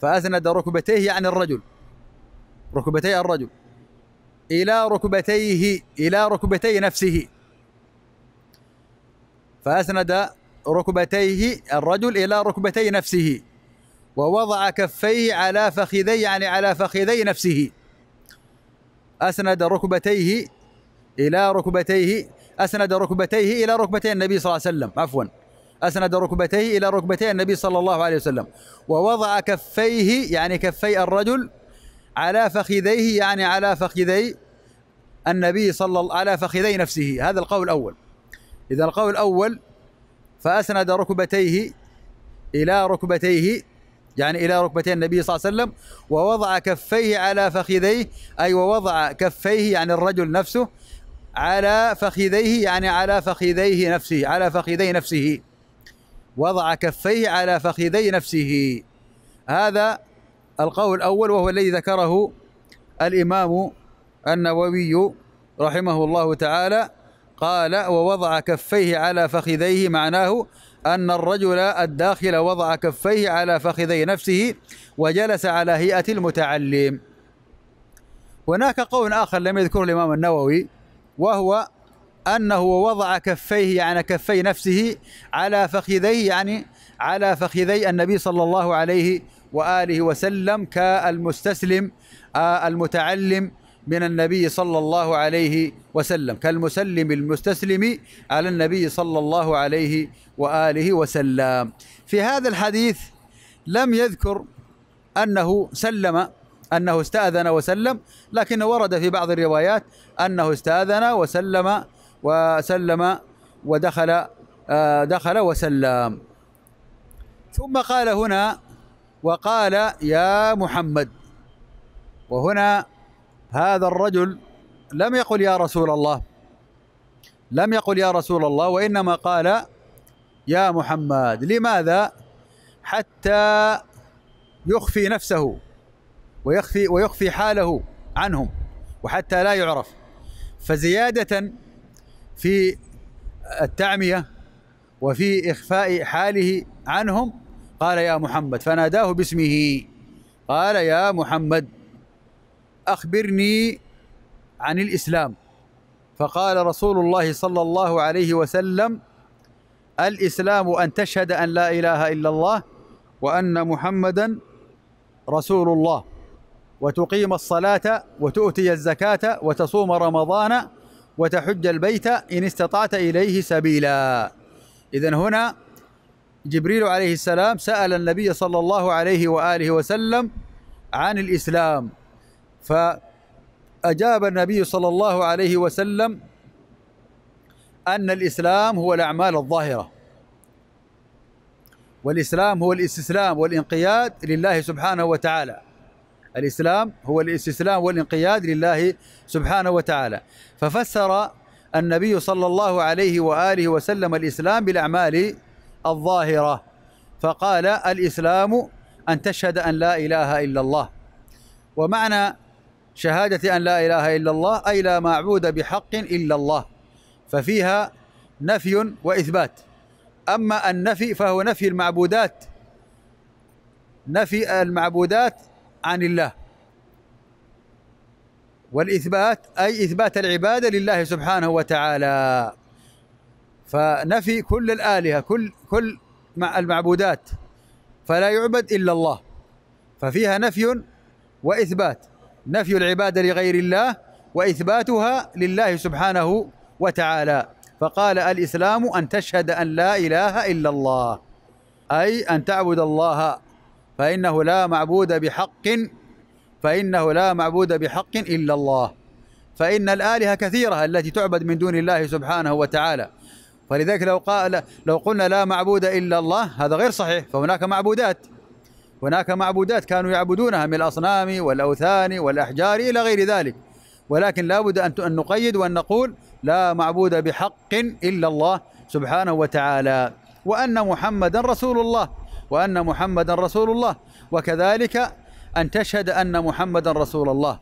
فأسند ركبتيه يعني الرجل ركبتي الرجل إلى ركبتيه إلى ركبتي نفسه فأسند ركبتيه الرجل إلى ركبتي نفسه ووضع كفيه على فخذي يعني على فخذي نفسه أسند ركبتيه إلى ركبتيه أسند ركبتيه إلى ركبتي النبي صلى الله عليه وسلم عفوا أسند ركبتيه إلى ركبتي النبي صلى الله عليه وسلم ووضع كفيه يعني كفي الرجل على فخذيه يعني على فخذي النبي صلى الله على فخذي نفسه هذا القول الأول إذا القول الأول فأسند ركبتيه إلى ركبتيه يعني إلى ركبتي النبي صلى الله عليه وسلم ووضع كفيه على فخذيه أي ووضع كفيه يعني الرجل نفسه على فخذيه يعني على فخذيه نفسه على فخذي نفسه وضع كفيه على فخذي نفسه هذا القول الأول وهو الذي ذكره الإمام النووي رحمه الله تعالى قال ووضع كفيه على فخذيه معناه أن الرجل الداخل وضع كفيه على فخذي نفسه وجلس على هيئة المتعلم هناك قول آخر لم يذكره الإمام النووي وهو أنه وضع كفيه يعني كفي نفسه على فخذيه يعني على فخذي النبي صلى الله عليه وآله وسلم كالمستسلم آه، المتعلم من النبي صلى الله عليه وسلم كالمسلم المستسلم على النبي صلى الله عليه وآله وسلم في هذا الحديث لم يذكر أنه سلم أنه استأذن وسلم لكن ورد في بعض الروايات أنه استأذن وسلم وسلم ودخل آه، دخل وسلم ثم قال هنا وقال يا محمد وهنا هذا الرجل لم يقل يا رسول الله لم يقل يا رسول الله وإنما قال يا محمد لماذا حتى يخفي نفسه ويخفي ويخفي حاله عنهم وحتى لا يعرف فزيادة في التعمية وفي إخفاء حاله عنهم قال يا محمد فناداه باسمه قال يا محمد أخبرني عن الإسلام فقال رسول الله صلى الله عليه وسلم الإسلام أن تشهد أن لا إله إلا الله وأن محمدا رسول الله وتقيم الصلاة وتؤتي الزكاة وتصوم رمضان وتحج البيت إن استطعت إليه سبيلا إذا هنا جبريل عليه السلام سأل النبي صلى الله عليه وآله وسلم عن الإسلام فأجاب النبي صلى الله عليه وسلم أن الإسلام هو الأعمال الظاهرة والإسلام هو الاستسلام والانقياد لله سبحانه وتعالى الإسلام هو الاستسلام والانقياد لله سبحانه وتعالى ففسر النبي صلى الله عليه وآله وسلم الإسلام بالأعمال الظاهرة فقال الإسلام أن تشهد أن لا إله إلا الله ومعنى شهادة أن لا إله إلا الله أي لا معبود بحق إلا الله ففيها نفي وإثبات أما النفي فهو نفي المعبودات نفي المعبودات عن الله والإثبات أي إثبات العبادة لله سبحانه وتعالى فنفي كل الآلهة كل كل مع المعبودات فلا يعبد إلا الله ففيها نفي وإثبات نفي العبادة لغير الله وإثباتها لله سبحانه وتعالى فقال الإسلام أن تشهد أن لا إله إلا الله أي أن تعبد الله فإنه لا معبود بحق فإنه لا معبود بحق إلا الله فإن الآلهة كثيرة التي تعبد من دون الله سبحانه وتعالى فلذلك لو قال لو قلنا لا معبود إلا الله هذا غير صحيح فهناك معبودات هناك معبودات كانوا يعبدونها من الأصنام والأوثان والأحجار إلى غير ذلك ولكن لا بد أن نقيد وأن نقول لا معبود بحق إلا الله سبحانه وتعالى وأن محمدا رسول الله وأن محمدا رسول الله وكذلك أن تشهد أن محمدا رسول الله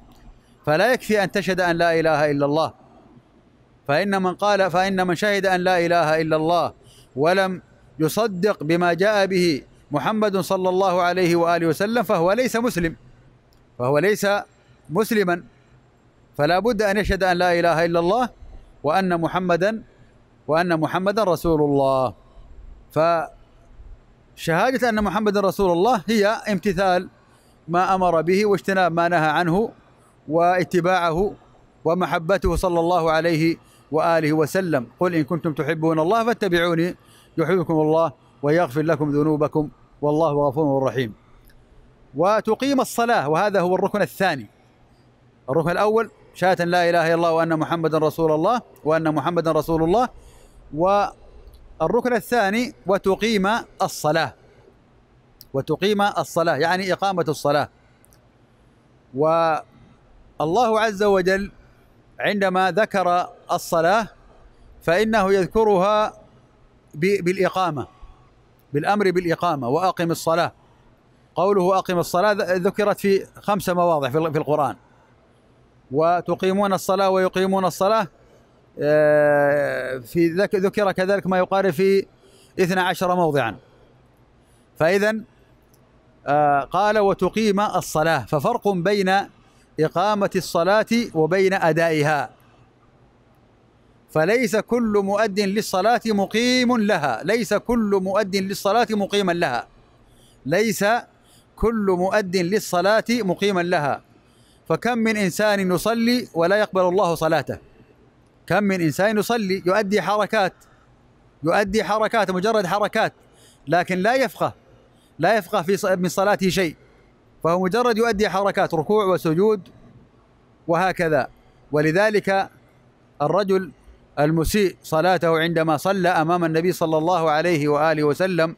فلا يكفي أن تشهد أن لا إله إلا الله فإن من قال فإن من شهد أن لا إله إلا الله ولم يصدق بما جاء به محمد صلى الله عليه وآله وسلم فهو ليس مسلم فهو ليس مسلما فلا بد أن يشهد أن لا إله إلا الله وأن محمدا وأن محمدا رسول الله ف شهادة أن محمد رسول الله هي امتثال ما أمر به واجتناب ما نهى عنه واتباعه ومحبته صلى الله عليه وآله وسلم قل إن كنتم تحبون الله فاتبعوني يحبكم الله ويغفر لكم ذنوبكم والله غفور رحيم وتقيم الصلاة وهذا هو الركن الثاني الركن الأول شهادة لا إله إلا الله وأن محمدا رسول الله وأن محمدا رسول الله و الركن الثاني وتقيم الصلاة وتقيم الصلاة يعني إقامة الصلاة والله عز وجل عندما ذكر الصلاة فإنه يذكرها بالإقامة بالأمر بالإقامة وأقم الصلاة قوله أقم الصلاة ذكرت في خمس مواضع في القرآن وتقيمون الصلاة ويقيمون الصلاة آه، في ذكر كذلك ما يقارب في 12 موضعا فإذا آه، قال وتقيم الصلاة ففرق بين إقامة الصلاة وبين أدائها فليس كل مؤد للصلاة مقيم لها ليس كل مؤد للصلاة مقيما لها ليس كل مؤد للصلاة مقيما لها فكم من إنسان يصلي ولا يقبل الله صلاته كم من إنسان يصلي يؤدي حركات يؤدي حركات مجرد حركات لكن لا يفقه لا يفقه في من صلاته شيء فهو مجرد يؤدي حركات ركوع وسجود وهكذا ولذلك الرجل المسيء صلاته عندما صلى امام النبي صلى الله عليه واله وسلم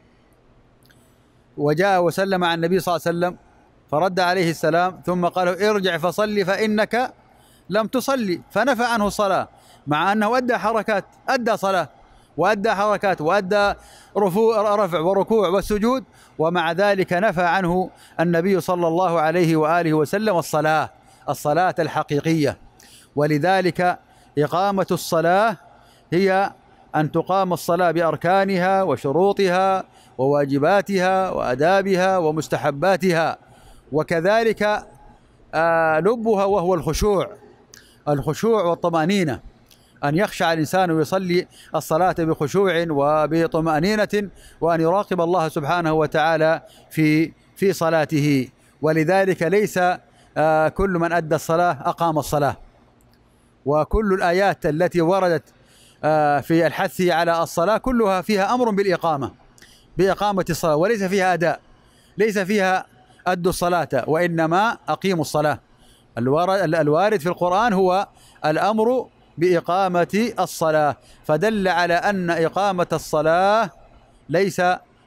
وجاء وسلم على النبي صلى الله عليه وسلم فرد عليه السلام ثم قال ارجع فصلي فانك لم تصلي فنفى عنه الصلاه مع انه ادى حركات ادى صلاه وادى حركات وادى رفوع رفع وركوع والسجود ومع ذلك نفى عنه النبي صلى الله عليه واله وسلم الصلاه الصلاه الحقيقيه ولذلك اقامه الصلاه هي ان تقام الصلاه باركانها وشروطها وواجباتها وادابها ومستحباتها وكذلك آه، لبها وهو الخشوع الخشوع والطمانينه أن يخشع الإنسان ويصلي الصلاة بخشوع وبطمأنينة وأن يراقب الله سبحانه وتعالى في في صلاته ولذلك ليس آه، كل من أدى الصلاة أقام الصلاة وكل الآيات التي وردت آه، في الحث على الصلاة كلها فيها أمر بالإقامة بإقامة الصلاة وليس فيها أداء ليس فيها أدوا الصلاة وإنما أقيموا الصلاة الوارد في القرآن هو الأمر بإقامة الصلاة فدل على أن إقامة الصلاة ليس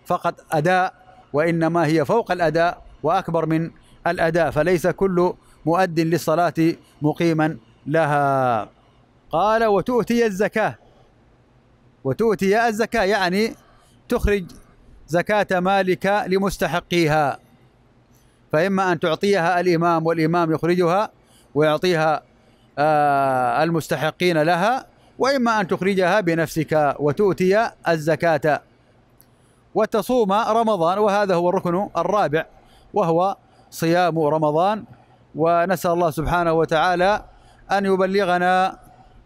فقط أداء وإنما هي فوق الأداء وأكبر من الأداء فليس كل مؤد للصلاة مقيما لها قال وتؤتي الزكاة وتؤتي الزكاة يعني تخرج زكاة مالك لمستحقيها فإما أن تعطيها الإمام والإمام يخرجها ويعطيها آه، المستحقين لها وإما أن تخرجها بنفسك وتؤتي الزكاة وتصوم رمضان وهذا هو الركن الرابع وهو صيام رمضان ونسأل الله سبحانه وتعالى أن يبلغنا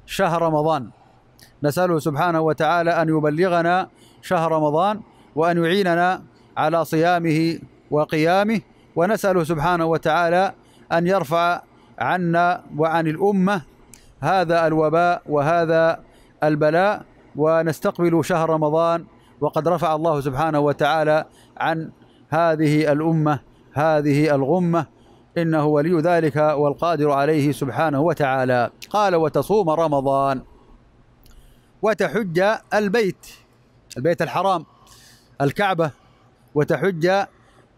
شهر رمضان نسأله سبحانه وتعالى أن يبلغنا شهر رمضان وأن يعيننا على صيامه وقيامه ونسأله سبحانه وتعالى أن يرفع عنا وعن الأمة هذا الوباء وهذا البلاء ونستقبل شهر رمضان وقد رفع الله سبحانه وتعالى عن هذه الأمة هذه الغمة إنه ولي ذلك والقادر عليه سبحانه وتعالى قال وتصوم رمضان وتحج البيت البيت الحرام الكعبة وتحج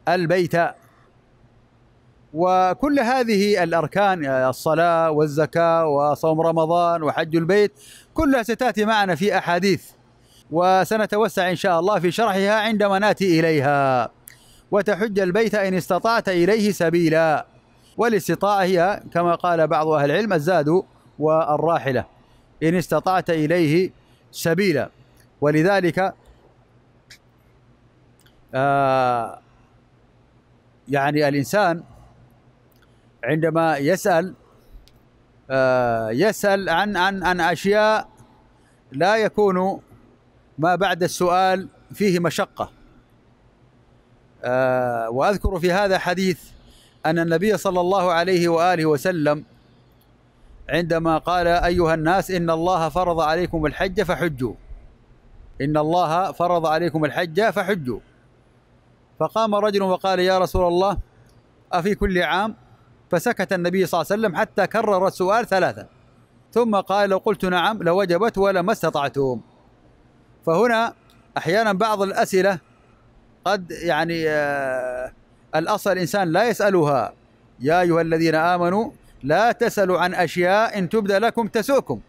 البيت وكل هذه الأركان الصلاة والزكاة وصوم رمضان وحج البيت كلها ستأتي معنا في أحاديث وسنتوسع إن شاء الله في شرحها عندما ناتي إليها وتحج البيت إن استطعت إليه سبيلا والاستطاعة هي كما قال بعض أهل العلم الزاد والراحلة إن استطعت إليه سبيلا ولذلك آه يعني الإنسان عندما يسأل آه، يسأل عن عن عن أشياء لا يكون ما بعد السؤال فيه مشقة آه، وأذكر في هذا حديث أن النبي صلى الله عليه وآله وسلم عندما قال أيها الناس إن الله فرض عليكم الحج فحجوا إن الله فرض عليكم الحج فحجوا فقام رجل وقال يا رسول الله أفي كل عام فسكت النبي صلى الله عليه وسلم حتى كرر السؤال ثلاثة ثم قال لو قلت نعم لوجبت ولما استطعتم فهنا أحيانا بعض الأسئلة قد يعني آه الأصل الإنسان لا يسألها يا أيها الذين آمنوا لا تسألوا عن أشياء إن تبدى لكم تسؤكم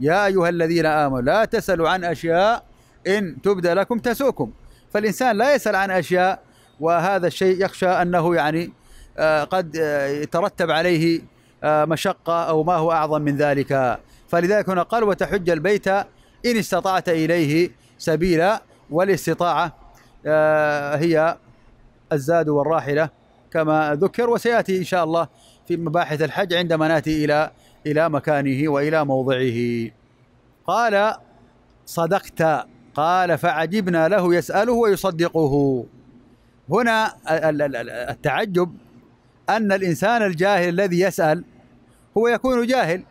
يا أيها الذين آمنوا لا تسألوا عن أشياء إن تبدى لكم تسؤكم فالإنسان لا يسأل عن أشياء وهذا الشيء يخشى أنه يعني آه، قد آه، يترتب عليه آه، مشقة أو ما هو أعظم من ذلك فلذلك هنا قال وتحج البيت إن استطعت إليه سبيلا والاستطاعة هي الزاد والراحلة كما ذكر وسيأتي إن شاء الله في مباحث الحج عندما ناتي إلى إلى مكانه وإلى موضعه قال صدقت قال فعجبنا له يسأله ويصدقه هنا التعجب أن الإنسان الجاهل الذي يسأل هو يكون جاهل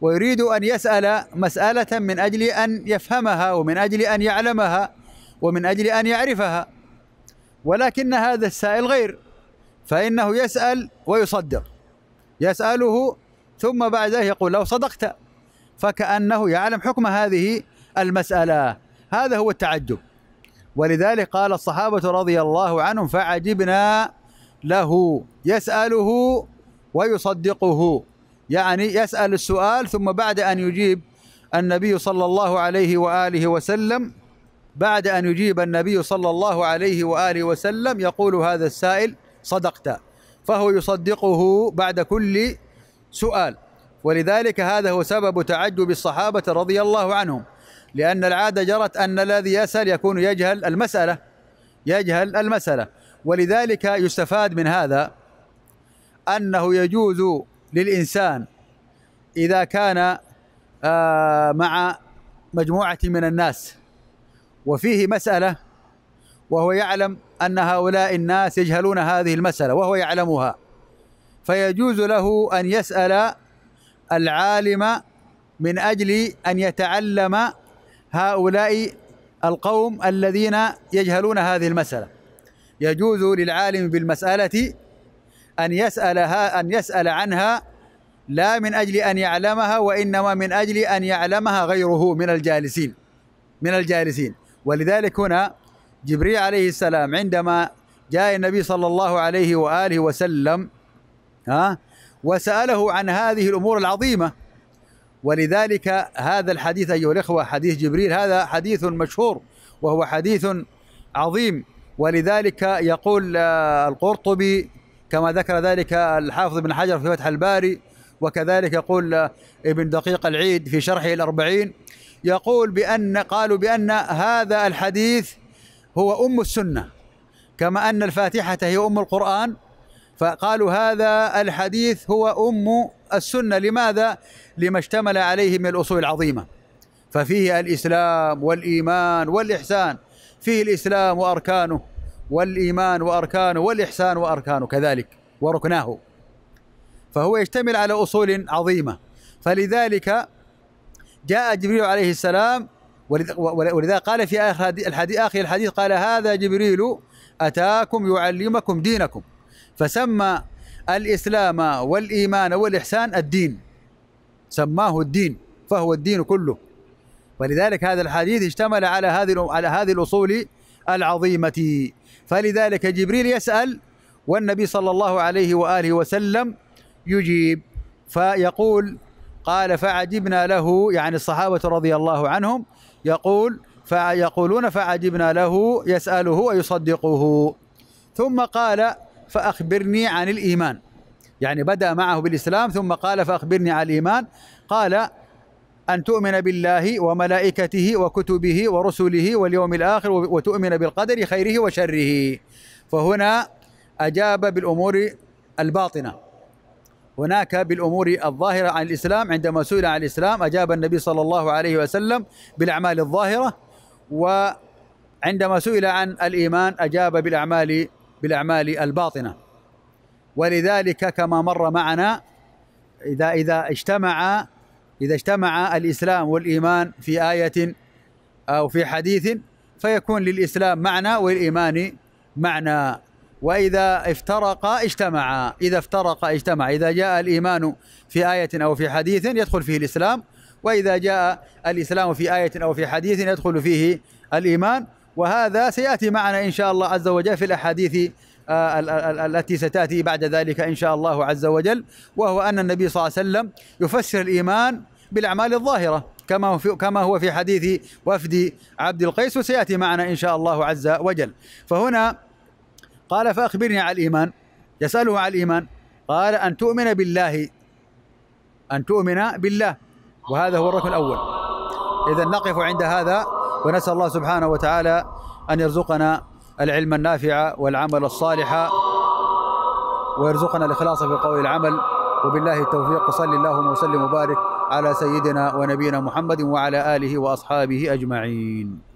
ويريد أن يسأل مسألة من أجل أن يفهمها ومن أجل أن يعلمها ومن أجل أن يعرفها ولكن هذا السائل غير فإنه يسأل ويصدق يسأله ثم بعد ذلك يقول لو صدقت فكأنه يعلم حكم هذه المسألة هذا هو التعجب ولذلك قال الصحابة رضي الله عنهم فعجبنا له يسأله ويصدقه يعني يسأل السؤال ثم بعد أن يجيب النبي صلى الله عليه وآله وسلم بعد أن يجيب النبي صلى الله عليه وآله وسلم يقول هذا السائل صدقت فهو يصدقه بعد كل سؤال ولذلك هذا هو سبب تعجب الصحابة رضي الله عنهم لأن العادة جرت أن الذي يسأل يكون يجهل المسألة يجهل المسألة ولذلك يستفاد من هذا أنه يجوز للإنسان إذا كان آه، مع مجموعة من الناس وفيه مسألة وهو يعلم أن هؤلاء الناس يجهلون هذه المسألة وهو يعلمها فيجوز له أن يسأل العالم من أجل أن يتعلم هؤلاء القوم الذين يجهلون هذه المسألة يجوز للعالم بالمسألة أن يسألها أن يسأل عنها لا من أجل أن يعلمها وإنما من أجل أن يعلمها غيره من الجالسين من الجالسين ولذلك هنا جبريل عليه السلام عندما جاء النبي صلى الله عليه وآله وسلم ها وسأله عن هذه الأمور العظيمة ولذلك هذا الحديث أيها الإخوة حديث جبريل هذا حديث مشهور وهو حديث عظيم ولذلك يقول آه، القرطبي كما ذكر ذلك الحافظ بن حجر في فتح الباري وكذلك يقول آه، ابن دقيق العيد في شرحه الأربعين يقول بأن قالوا بأن هذا الحديث هو أم السنة كما أن الفاتحة هي أم القرآن فقالوا هذا الحديث هو أم السنة لماذا؟ لما اشتمل عليه من الأصول العظيمة ففيه الإسلام والإيمان والإحسان فيه الإسلام وأركانه والإيمان وأركانه والإحسان وأركانه كذلك وركناه فهو يشتمل على أصول عظيمة فلذلك جاء جبريل عليه السلام ولذا قال في آخر الحديث آخر الحديث قال هذا جبريل أتاكم يعلمكم دينكم فسمى الإسلام والإيمان والإحسان الدين سماه الدين فهو الدين كله ولذلك هذا الحديث اشتمل على هذه على هذه الاصول العظيمه فلذلك جبريل يسال والنبي صلى الله عليه واله وسلم يجيب فيقول قال فعجبنا له يعني الصحابه رضي الله عنهم يقول فيقولون فعجبنا له يساله ويصدقه ثم قال فاخبرني عن الايمان يعني بدا معه بالاسلام ثم قال فاخبرني عن الايمان قال أن تؤمن بالله وملائكته وكتبه ورسله واليوم الآخر وتؤمن بالقدر خيره وشره فهنا أجاب بالأمور الباطنة هناك بالأمور الظاهرة عن الإسلام عندما سئل عن الإسلام أجاب النبي صلى الله عليه وسلم بالأعمال الظاهرة وعندما سئل عن الإيمان أجاب بالأعمال بالأعمال الباطنة ولذلك كما مر معنا إذا إذا اجتمع إذا اجتمع الإسلام والإيمان في آية أو في حديث فيكون للإسلام معنى وللإيمان معنى وإذا افترق اجتمعا إذا افترق اجتمع إذا جاء الإيمان في آية أو في حديث يدخل فيه الإسلام وإذا جاء الإسلام في آية أو في حديث يدخل فيه الإيمان وهذا سيأتي معنا إن شاء الله عز وجل في الأحاديث آه، التي ستاتي بعد ذلك ان شاء الله عز وجل وهو ان النبي صلى الله عليه وسلم يفسر الايمان بالاعمال الظاهره كما كما هو في حديث وفد عبد القيس وسياتي معنا ان شاء الله عز وجل فهنا قال فاخبرني على الايمان يساله على الايمان قال ان تؤمن بالله ان تؤمن بالله وهذا هو الركن الاول اذا نقف عند هذا ونسال الله سبحانه وتعالى ان يرزقنا العلم النافع والعمل الصالح ويرزقنا الإخلاص في قول العمل وبالله التوفيق صلى اللهم وسلم وبارك على سيدنا ونبينا محمد وعلى آله وأصحابه أجمعين